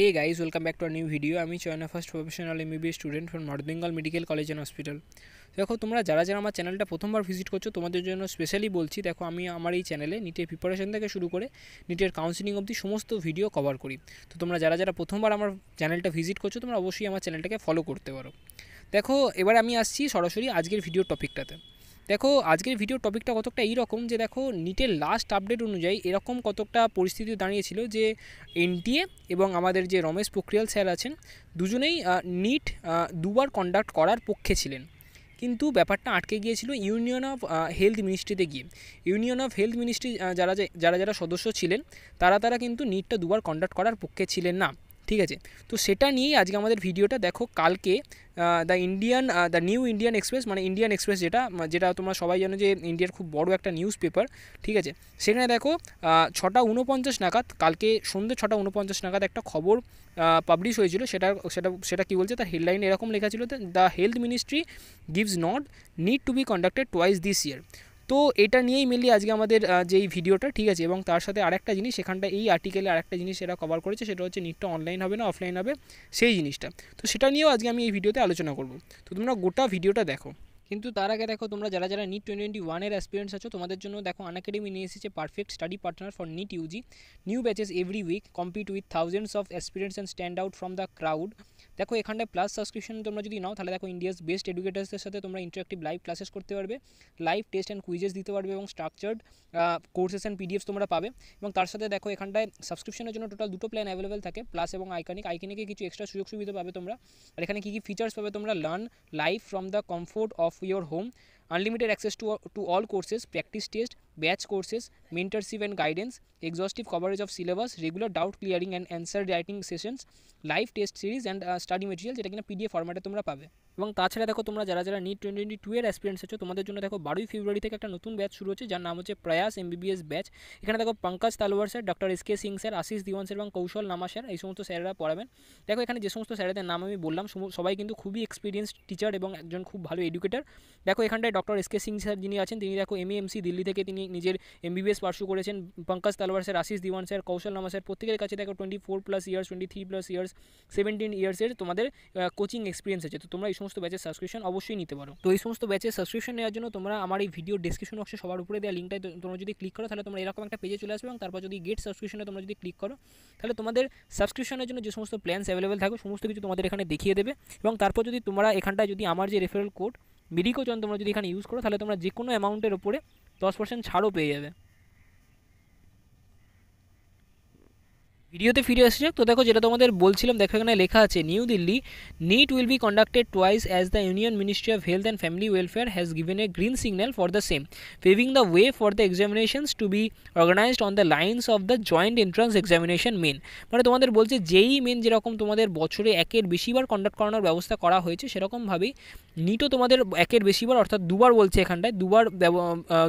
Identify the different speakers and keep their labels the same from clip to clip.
Speaker 1: Hey guys welcome back to our new video আমি Chayna first professional MBBS student from north Bengal medical college and hospital দেখো তোমরা যারা যারা আমার চ্যানেলটা প্রথমবার ভিজিট করছো তোমাদের জন্য স্পেশালি বলছি দেখো আমি আমার এই চ্যানেলে নিটের প্রিপারেশন থেকে শুরু করে নিটের কাউন্সিলিং অবধি সমস্ত ভিডিও কভার করি তো তোমরা যারা যারা প্রথমবার আমার চ্যানেলটা ভিজিট করছো তোমরা অবশ্যই আমার চ্যানেলটাকে ফলো করতে পারো দেখো এবার আমি আসছি সরাসরি আজকের ভিডিও টপিকটাতে দেখো আজকের ভিডিও টপিকটা কতটা এইরকম যে দেখো নিটের লাস্ট আপডেট অনুযায়ী এরকম কতকটা পরিস্থিতি দাঁড়িয়েছিল যে এনটিএ এবং আমাদের যে রমেশ পোখরিয়াল স্যার আছেন দুজনেই নিট দুবার কন্ডাক্ট করার পক্ষে ছিলেন কিন্তু ব্যাপারটা আটকে গিয়েছিল ইউনিয়ন অফ হেলথ মিনিস্ট্রিতে গিয়ে ইউনিয়ন অফ হেলথ মিনিস্ট্রি যারা যারা যারা সদস্য ছিলেন তারা তারা কিন্তু নিটটা দুবার কন্ডাক্ট করার পক্ষে ছিলেন না ঠিক আছে তো সেটা নিয়েই আজকে আমাদের ভিডিওটা দেখো কালকে the Indian the new Indian express মানে ইন্ডিয়ান এক্সপ্রেস যেটা যেটা তোমরা সবাই জানো যে ইন্ডিয়ার খুব বড় একটা নিউজ পেপার ঠিক আছে সেখানে দেখো ছটা উনপঞ্চাশ নাগাদ কালকে সন্ধ্যে ছটা উনপঞ্চাশ নাগাদ একটা খবর পাবলিশ হয়েছিল সেটা সেটা সেটা কী বলছে তার হেডলাইন এরকম লেখা ছিল the health ministry gives not need to be conducted twice this year তো এটা নিয়েই মেনলি আজকে আমাদের যেই ভিডিওটা ঠিক আছে এবং তার সাথে আরেকটা জিনিস সেখানটা এই আর্টিকেলে আরেকটা জিনিস এরা কভার করেছে সেটা হচ্ছে নিটটা অনলাইন হবে না অফলাইন হবে সেই জিনিসটা তো সেটা নিয়েও আজকে আমি এই ভিডিওতে আলোচনা করব তো তোমরা গোটা ভিডিওটা দেখো কিন্তু তার আগে দেখো তোমরা যারা যারা নিট টোয়েন্টি ওয়ানের অ্যাসপিরিয়েন্স আছো তোমাদের জন্য দেখো আনএকাডেমি নিয়ে এসেছে perfect study partner for NEET UG new batches every week compete with thousands of experience and stand out from the crowd দেখো এখানটায় প্লাস সাবস্ক্রিপশন তোমরা যদি নাও তাহলে দেখো ইন্ডিয়াস বেস্ট এডুকেটার্সদের সাথে তোমরা ইন্টারাক্টিভ লাইভ ক্লাসেস করতে পারবে লাইভ টেস্ট অ্যান্ড কুইজেস দিতে পারবে এবং স্ট্রাকচার্ড কোর্সেস অ্যান্ড পিডিএফস তোমরা পাবে এবং তার সাথে দেখো এখানটায় সাবস্ক্রিপশনের জন্য টোটাল দুটো প্ল্যান অ্যাভেলেবেল থাকে প্লাস এবং আইকানিক আইকানিকে কিছু এক্সট্রা সুযোগ সুবিধা পাবে তোমরা আর এখানে কী কী ফিচার্স পাবে তোমরা learn live from the comfort of your home unlimited access to, to all courses practice test batch courses mentorship and guidance exhaustive coverage of syllabus regular doubt clearing and answer writing sessions live test series and study material যেটা কিনা PDF ফর্মেটে তোমরা পাবে এবং তাছাড়া দেখো তোমরা যারা যারা নিট টোয়েন্টি টোয়েন্টি টু এর তোমাদের জন্য দেখো বারোই ফেব্রুয়ারি থেকে একটা নতুন ব্যাচ শুরু হচ্ছে যার নাম হচ্ছে প্রয়াস এমবিবিএস ব্যাচ এখানে দেখো Pankaj Talwar sir doctor S K Singh sir Ashish Dewan sir এবং কৌশল নামা স্যার এই সমস্ত স্যারেরা পড়াবেন দেখো এখানে যে সমস্ত স্যারেদের নাম আমি বললাম সবাই কিন্তু খুবই এক্সপিরিয়েন্স টিচার এবং একজন খুব ভালো এডুকেটার দেখো এখানটায় doctor S K Singh sir যিনি আছেন তিনি দেখো এম দিল্লি থেকে তিনি নিজের এমবিবিএস পার্শু করেছেন Pankaj Talwar sir Ashish Dewan sir Kaushal Nama sir প্রত্যেকের কাছে দেখো twenty four plus years twenty three plus years seventeen ইয়ার্সের তোমাদের কোচিং এক্সপিরিয়েন্স আছে তো তোমরা এই সমস্ত ব্যাচের সাবস্ক্রিপশন অবশ্যই নিতে পারো তো এই সমস্ত ব্যাচের সাবস্ক্রিপশন নেওয়ার জন্য তোমরা আমার এই ভিডিও ডিসক্রিপশন বক্সে সবার উপরে দেওয়া লিঙ্কটা তোমরা যদি ক্লিক করো তাহলে তোমরা এরকম একটা পেজে চলে আসবে এবং তারপর যদি গেট সাবস্ক্রিপশনে তোমরা যদি ক্লিক করো তাহলে তোমাদের সাবস্ক্রিপশনের জন্য যে সমস্ত প্ল্যান্স অ্যাভেলেবেল থাকবে সমস্ত কিছু তোমাদের এখানে দেখিয়ে দেবে এবং তারপর যদি তোমরা এখানটায় যদি আমার যে রেফারেল কোড মিরিকোজন তোমরা যদি এখানে ইউজ করো তাহলে তোমরা যে কোনো অ্যামাউন্টের ওপরে দশ পার্সেন্ট ছাড়ও পেয়ে যাবে ভিডিওতে ফিরে আসছে তো দেখো যেটা তোমাদের বলছিলাম দেখো এখানে লেখা আছে new Delhi NEET will be conducted twice as the union ministry of health and family welfare has given a green signal for the same paving the way for the examinations to be organised on the lines of the joint entrance examination main মানে তোমাদের বলছে যেই main যেরকম তোমাদের বছরে একের বেশিবার conduct করানোর ব্যবস্থা করা হয়েছে সেরকমভাবেই নিটও তোমাদের একের বেশিবার অর্থাৎ দুবার বলছে এখানটায় দুবার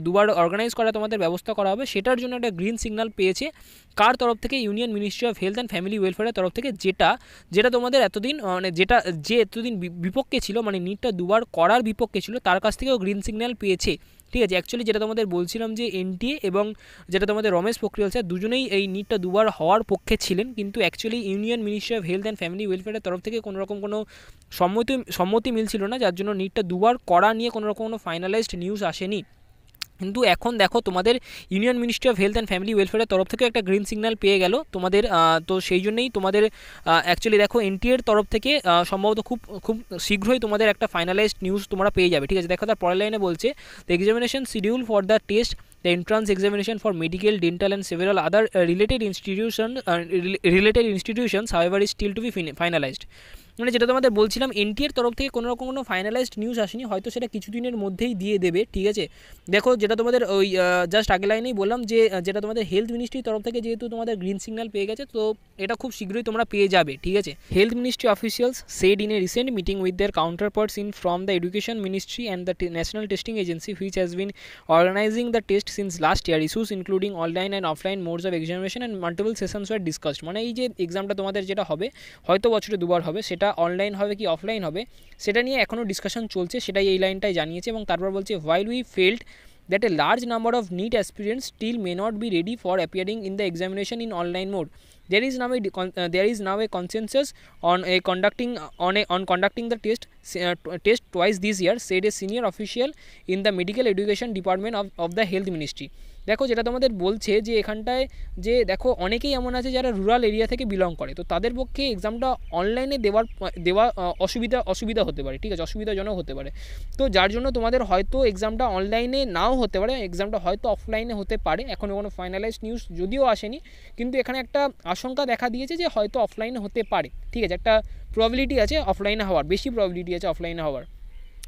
Speaker 1: দুবার অর্গানাইজ করা তোমাদের ব্যবস্থা করা হবে সেটার জন্য একটা গ্রিন সিগন্যাল পেয়েছে কার তরফ থেকে union ministry ministry of health and family ওয়েলফেয়ারের তরফ থেকে যেটা যেটা তোমাদের এতদিন মানে যেটা যে এতদিন বিপক্ষে ছিল মানে নিটটা দুবার করার বিপক্ষে ছিল তার কাছ থেকেও গ্রিন সিগন্যাল পেয়েছে ঠিক আছে অ্যাকচুয়ালি যেটা তোমাদের বলছিলাম যে এনটিএ এবং যেটা তোমাদের রমেশ পোখরিয়াল স্যার দুজনেই এই নিটটা দুবার হওয়ার পক্ষে ছিলেন কিন্তু actually union ministry of health and family ওয়েলফেয়ারের তরফ থেকে কোনো রকম কোনো সম্মতি সম্মতি মিলছিল না যার জন্য নিটটা দুবার করা নিয়ে কোনো রকম কোনো ফাইনালাইজড নিউজ আসেনি কিন্তু এখন দেখো তোমাদের union ministry of health and family ওয়েলফেয়ারের তরফ থেকে একটা গ্রিন সিগন্যাল পেয়ে গেল তোমাদের তো সেই জন্যেই তোমাদের অ্যাকচুয়ালি দেখো এনটিএর তরফ থেকে সম্ভবত খুব খুব শীঘ্রই তোমাদের একটা ফাইনালাইজড নিউজ তোমরা পেয়ে যাবে ঠিক আছে দেখো তার পরের লাইনে বলছে the examination schedule for the test the entrance examination for medical dental and several other related institution related uh, uh related institutions however is still to মানে যেটা তোমাদের বলছিলাম এনটিএর তরফ থেকে কোনো রকম কোনো ফাইনালাইজড নিউজ আসেনি হয়তো সেটা কিছুদিনের মধ্যেই দিয়ে দেবে ঠিক আছে দেখো যেটা তোমাদের ওই জাস্ট আগে লাইনেই বললাম যে যেটা তোমাদের হেলথ মিনিস্ট্রির তরফ থেকে যেহেতু তোমাদের গ্রিন সিগন্যাল পেয়ে গেছে তো এটা খুব শীঘ্রই তোমরা পেয়ে যাবে ঠিক আছে health ministry officials said in a recent meeting with their counterparts in from the education ministry and the national testing agency which has been organising the test since last year issues including online and offline modes of examination and multiple sessions were discussed মানে এই যে এক্সামটা তোমাদের যেটা হবে হয়তো বছরে দুবার হবে সেটা সেটা অনলাইন হবে কি অফলাইন হবে সেটা নিয়ে এখনও ডিসকাশন চলছে সেটাই এই লাইনটাই জানিয়েছে এবং তারপর বলছে while we felt that a large number of NEET aspirants still may not be ready for appearing in the examination in online mode there is now a there is now a consensus on a conducting on a on conducting the test test twice this year said a senior official in the medical education department of of the health ministry দেখো যেটা তোমাদের বলছে যে এখানটায় যে দেখো অনেকেই এমন আছে যারা রুরাল এরিয়া থেকে বিলং করে তো তাদের পক্ষে এক্সামটা অনলাইনে দেওয়ার দেওয়া অসুবিধা অসুবিধা হতে পারে ঠিক আছে অসুবিধাজনক হতে পারে তো যার জন্য তোমাদের হয়তো এক্সামটা অনলাইনে নাও হতে পারে এক্সামটা হয়তো অফলাইনে হতে পারে এখনও কোনো ফাইনালাইজ নিউজ যদিও আসেনি কিন্তু এখানে একটা আশঙ্কা দেখা দিয়েছে যে হয়তো অফলাইনে হতে পারে ঠিক আছে একটা প্রবাবিলিটি আছে অফলাইনে হওয়ার বেশি প্রবাবিলিটি আছে অফলাইনে হওয়ার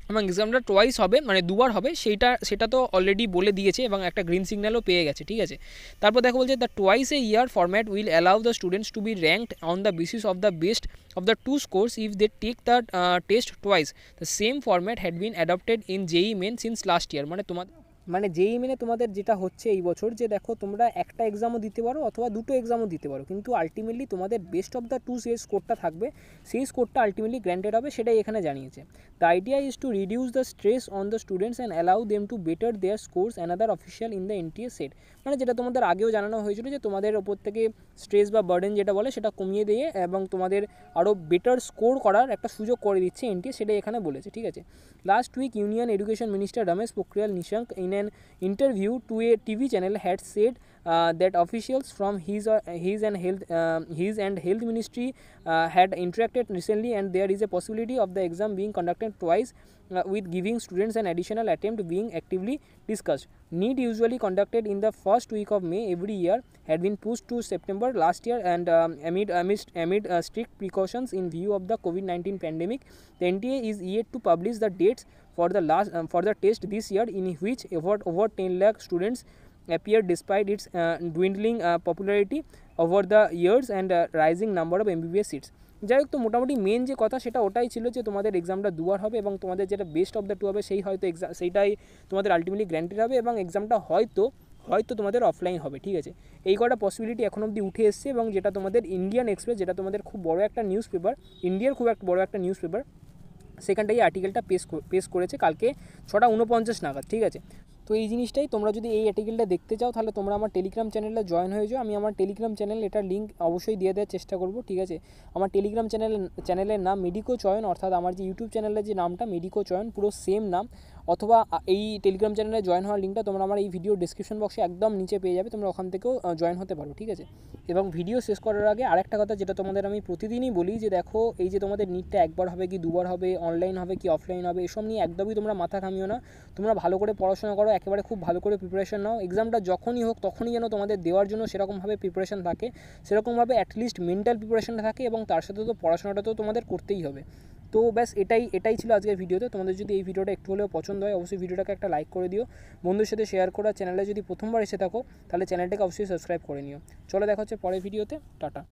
Speaker 1: এবং এক্সামটা টোয়াইস হবে মানে দুবার হবে সেইটা সেটা তো অলরেডি বলে দিয়েছে এবং একটা গ্রিন সিগন্যালও পেয়ে গেছে ঠিক আছে তারপর দেখো বলছে the twice a year format will allow the students to be ranked on the basis of the best of the two scores if they take the test twice the same format had been adopted in JEE main since last year মানে তোমাদের মানে যেই মেনে তোমাদের যেটা হচ্ছে এই বছর যে দেখো তোমরা একটা এক্সামও দিতে পারো অথবা দুটো এক্সামও দিতে পারো কিন্তু আলটিমেটলি তোমাদের বেস্ট অফ দ্য টু সেই স্কোরটা থাকবে সেই স্কোরটা আলটিমেটলি গ্র্যান্টেড হবে সেটাই এখানে জানিয়েছে the idea is to reduce the stress on the students and allow them to better their scores other official in the NTA said মানে যেটা তোমাদের আগেও জানানো হয়েছিল যে তোমাদের ওপর থেকে স্ট্রেস বা বার্ডেন যেটা বলে সেটা কমিয়ে দিয়ে এবং তোমাদের আরও বেটার স্কোর করার একটা সুযোগ করে দিচ্ছে এনটি সেটাই এখানে বলেছে ঠিক আছে last week union education minister Ramesh Pokhriyal Nishank in an interview to a TV channel had said Uh, that officials from his or his and health um, his and health ministry uh, had interacted recently, and there is a possibility of the exam being conducted twice. Uh, with giving students an additional attempt being actively discussed. Need usually conducted in the first week of May every year had been pushed to September last year and um, amid, amidst amid uh, strict precautions in view of the COVID-19 pandemic, the NTA is yet to publish the dates for the last um, for the test this year in which over, over 10 lakh students appeared despite its uh, dwindling uh, popularity over the years and uh, rising number of MBBS seats. যাই হোক তো মোটামুটি main যে কথা সেটা ওটাই ছিল যে তোমাদের এক্সামটা দুবার হবে এবং তোমাদের যেটা বেস্ট অফ দ্য টু হবে সেই হয়তো এক্সাম সেইটাই তোমাদের আলটিমেটলি গ্যারান্টেড হবে এবং এক্সামটা হয়তো হয়তো তোমাদের অফলাইন হবে ঠিক আছে এই কটা পসিবিলিটি এখন অবধি উঠে এসছে এবং যেটা তোমাদের ইন্ডিয়ান এক্সপ্রেস যেটা তোমাদের খুব বড় একটা নিউজ পেপার ইন্ডিয়ার খুব একটা বড় একটা নিউজ পেপার এই আর্টিকেলটা পেশ পেশ করেছে কালকে ছটা উনপঞ্চাশ নাগাদ ঠিক আছে তো এই জিনিসটাই তোমরা যদি এই আর্টিকেলটা দেখতে চাও তাহলে তোমরা আমার টেলিগ্রাম চ্যানেলে জয়েন হয়ে যাও আমি আমার টেলিগ্রাম চ্যানেল এটার লিঙ্ক অবশ্যই দিয়ে দেওয়ার চেষ্টা করব ঠিক আছে আমার টেলিগ্রাম চ্যানেল চ্যানেলের নাম মেডিকো চয়ন অর্থাৎ আমার যে ইউটিউব চ্যানেলের যে নামটা মেডিকো চয়ন পুরো সেম নাম অথবা এই টেলিগ্রাম চ্যানেলে জয়েন হওয়ার লিঙ্কটা তোমরা আমার এই ভিডিও ডিসক্রিপশন বক্সে একদম নিচে পেয়ে যাবে তোমরা ওখান থেকেও জয়েন হতে পারো ঠিক আছে এবং ভিডিও শেষ করার আগে আরেকটা কথা যেটা তোমাদের আমি প্রতিদিনই বলি যে দেখো এই যে তোমাদের নিটটা একবার হবে কি দুবার হবে অনলাইন হবে কি অফলাইন হবে এসব নিয়ে একদমই তোমরা মাথা ঘামিও না তোমরা ভালো করে পড়াশোনা করো একেবারে খুব ভালো করে প্রিপারেশন নাও এক্সামটা যখনই হোক তখনই যেন তোমাদের দেওয়ার জন্য সেরকমভাবে প্রিপারেশন থাকে সেরকমভাবে অ্যাটলিস্ট মেন্টাল প্রিপারেশনটা থাকে এবং তার সাথে তো পড়াশোনাটা তো তোমাদের করতেই হবে তো ব্যাস এটাই এটাই ছিল আজকের ভিডিওতে তোমাদের যদি এই ভিডিওটা একটু হলেও পছন্দ হয় অবশ্যই ভিডিওটাকে একটা লাইক করে দিও বন্ধুর সাথে শেয়ার করা চ্যানেলে যদি প্রথমবার এসে থাকো তাহলে চ্যানেলটাকে অবশ্যই সাবস্ক্রাইব করে নিও চলো দেখা হচ্ছে পরের ভিডিওতে টাটা